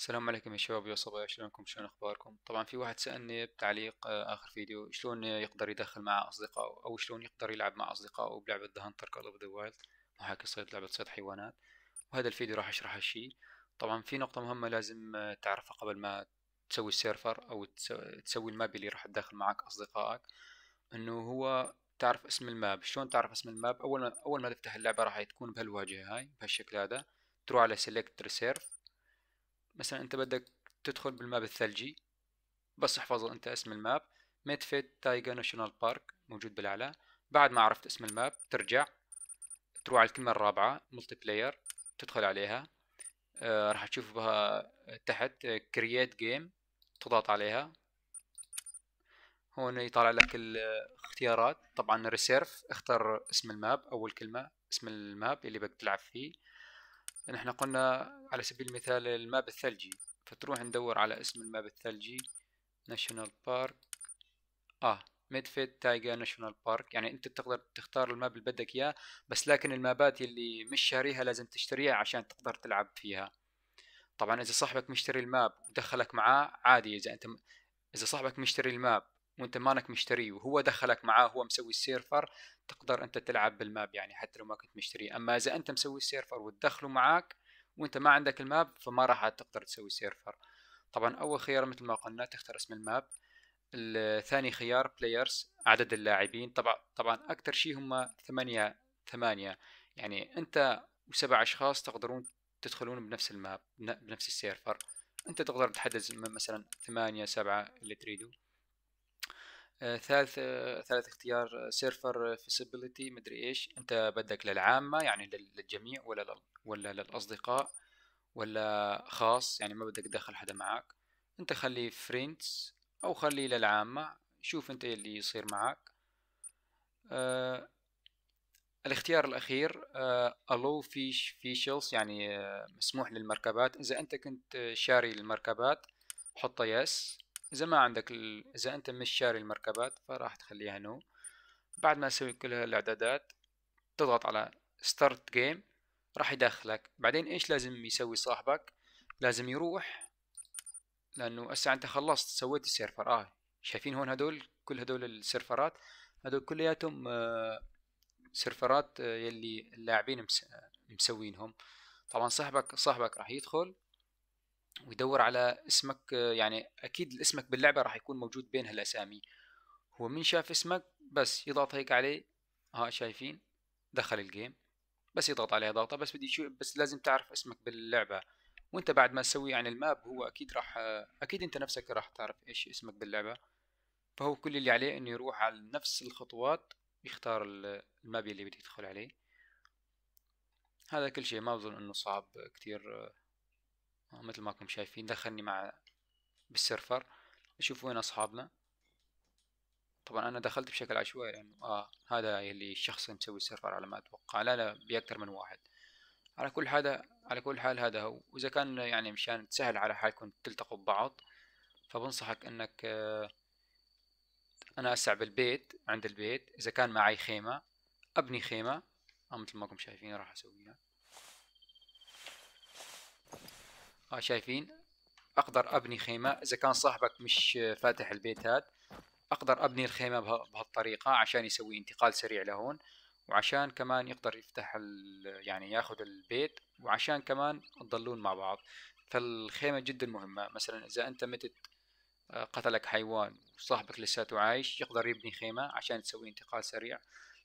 السلام عليكم يا شباب يا صبايا شلونكم شلون اخباركم طبعا في واحد سألني بتعليق آه، اخر فيديو شلون يقدر يدخل مع اصدقائه او شلون يقدر يلعب مع اصدقائه بلعبة ذا هانتر كول اوف ذا وايلد محاكي صيد لعبة صيد حيوانات وهذا الفيديو راح اشرح هالشي طبعا في نقطة مهمة لازم آه، تعرفها قبل ما تسوي السيرفر او تسوي الماب اللي راح تدخل معك اصدقائك انه هو تعرف اسم الماب شلون تعرف اسم الماب اول ما اول ما تفتح اللعبة راح تكون بهالواجهة هاي بهالشكل هذا تروح على سيلكت ريسيرف مثلا انت بدك تدخل بالماب الثلجي بس احفظ انت اسم الماب ميدفيد تايجا ناشونال بارك موجود بالاعلى بعد ما عرفت اسم الماب ترجع تروح على الكلمة الرابعة ملتي بلاير تدخل عليها آه راح تشوف بها تحت كرييت آه، جيم تضغط عليها هون يطلع لك الاختيارات طبعا ريسيرف اختر اسم الماب اول كلمة اسم الماب اللي بدك تلعب فيه يعني احنا قلنا على سبيل المثال الماب الثلجي فتروح ندور على اسم الماب الثلجي ناشونال بارك اه ميدفيد تايجا ناشونال بارك يعني انت تقدر تختار الماب اللي بدك اياه بس لكن المابات اللي مش شاريها لازم تشتريها عشان تقدر تلعب فيها طبعا اذا صاحبك مشتري الماب ودخلك معاه عادي اذا انت اذا صاحبك مشتري الماب وانت مانك مشتريه وهو دخلك معاه هو مسوي السيرفر تقدر انت تلعب بالماب يعني حتى لو ما كنت مشتريه اما اذا انت مسوي السيرفر وتدخله معاك وانت ما عندك الماب فما راح تقدر تسوي سيرفر طبعا اول خيار مثل ما قلنا تختار اسم الماب ثاني خيار بلايرز عدد اللاعبين طبعا طبعا اكثر شيء هم ثمانية ثمانية يعني انت وسبع اشخاص تقدرون تدخلون بنفس الماب بنفس السيرفر انت تقدر تحدد مثلا ثمانية سبعة اللي تريدوا آه، ثالث آه، ثالث اختيار آه، سيرفر فيسيبيليتي مدري ايش انت بدك للعامه يعني للجميع ولا لل... ولا للاصدقاء ولا خاص يعني ما بدك تدخل حدا معك انت خليه فريندز او خليه للعامه شوف انت إيه اللي يصير معك آه الاختيار الاخير الو فيش فيشلز يعني آه مسموح للمركبات اذا انت كنت شاري المركبات حط يس اذا ما عندك ال... اذا انت مش شاري المركبات فراح تخليها نو بعد ما تسوي كل هالاعدادات تضغط على ستارت جيم راح يدخلك بعدين ايش لازم يسوي صاحبك لازم يروح لانه هسه انت خلصت سويت السيرفر اه شايفين هون هدول كل هدول السيرفرات هدول كلياتهم آه، سيرفرات آه، يلي اللاعبين مسوينهم طبعا صاحبك صاحبك راح يدخل ويدور على اسمك يعني اكيد اسمك باللعبه راح يكون موجود بين هالاسامي هو من شاف اسمك بس يضغط هيك عليه ها شايفين دخل الجيم بس يضغط عليها ضغطه بس بدي شو بس لازم تعرف اسمك باللعبه وانت بعد ما تسوي يعني الماب هو اكيد راح اكيد انت نفسك راح تعرف ايش اسمك باللعبه فهو كل اللي عليه انه يروح على نفس الخطوات يختار الماب اللي بده يدخل عليه هذا كل شيء ما بظن انه صعب كتير آه، مثل ما راكم شايفين دخلني مع بالسيرفر اشوف وين اصحابنا طبعا انا دخلت بشكل عشوائي لانه يعني اه هذا اللي الشخص اللي مسوي السيرفر على ما اتوقع لا لا باكثر من واحد على كل هذا على كل حال هذا هو واذا كان يعني مشان تسهل على حالكم تلتقوا ببعض فبنصحك انك آه، انا اسع بالبيت عند البيت اذا كان معي خيمه ابني خيمه آه، مثل ما انكم شايفين راح اسويها ها آه، شايفين اقدر ابني خيمه اذا كان صاحبك مش فاتح البيت هذا اقدر ابني الخيمه بهالطريقه عشان يسوي انتقال سريع لهون وعشان كمان يقدر يفتح يعني ياخذ البيت وعشان كمان تضلون مع بعض فالخيمه جدا مهمه مثلا اذا انت متت آه، قتلك حيوان وصاحبك لساته عايش يقدر يبني خيمه عشان تسوي انتقال سريع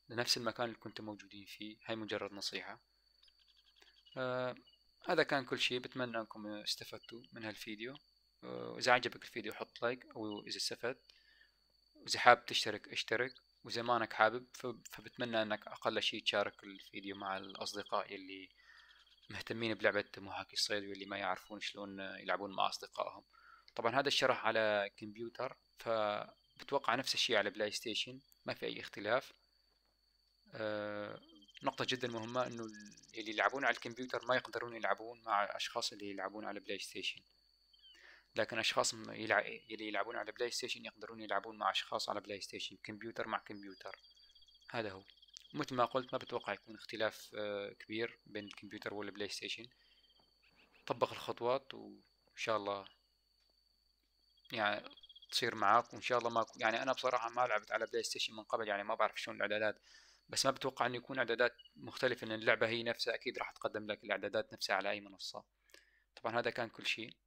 لنفس المكان اللي كنتم موجودين فيه هاي مجرد نصيحه آه، هذا كان كل شيء بتمنى انكم استفدتوا من هالفيديو واذا آه، عجبك الفيديو حط لايك او اذا استفدت واذا حابب تشترك اشترك واذا ما انك حابب فبتمنى انك اقل شيء تشارك الفيديو مع الاصدقاء اللي مهتمين بلعبة محاكي الصيد واللي ما يعرفون شلون يلعبون مع اصدقائهم طبعا هذا الشرح على كمبيوتر فبتوقع نفس الشيء على بلاي ستيشن ما في اي اختلاف أه نقطة جدا مهمة انه اللي يلعبون على الكمبيوتر ما يقدرون يلعبون مع اشخاص اللي يلعبون على بلاي ستيشن لكن اشخاص يلع... اللي يلعبون على بلاي ستيشن يقدرون يلعبون مع اشخاص على بلاي ستيشن كمبيوتر مع كمبيوتر هذا هو مثل ما قلت ما بتوقع يكون اختلاف آه، كبير بين الكمبيوتر والبلاي ستيشن طبق الخطوات وان شاء الله يعني تصير معاك وان شاء الله ما يعني انا بصراحه ما لعبت على بلاي ستيشن من قبل يعني ما بعرف شلون الاعدادات بس ما بتوقع انه يكون اعدادات مختلفه لان اللعبه هي نفسها اكيد راح تقدم لك الاعدادات نفسها على اي منصه طبعا هذا كان كل شيء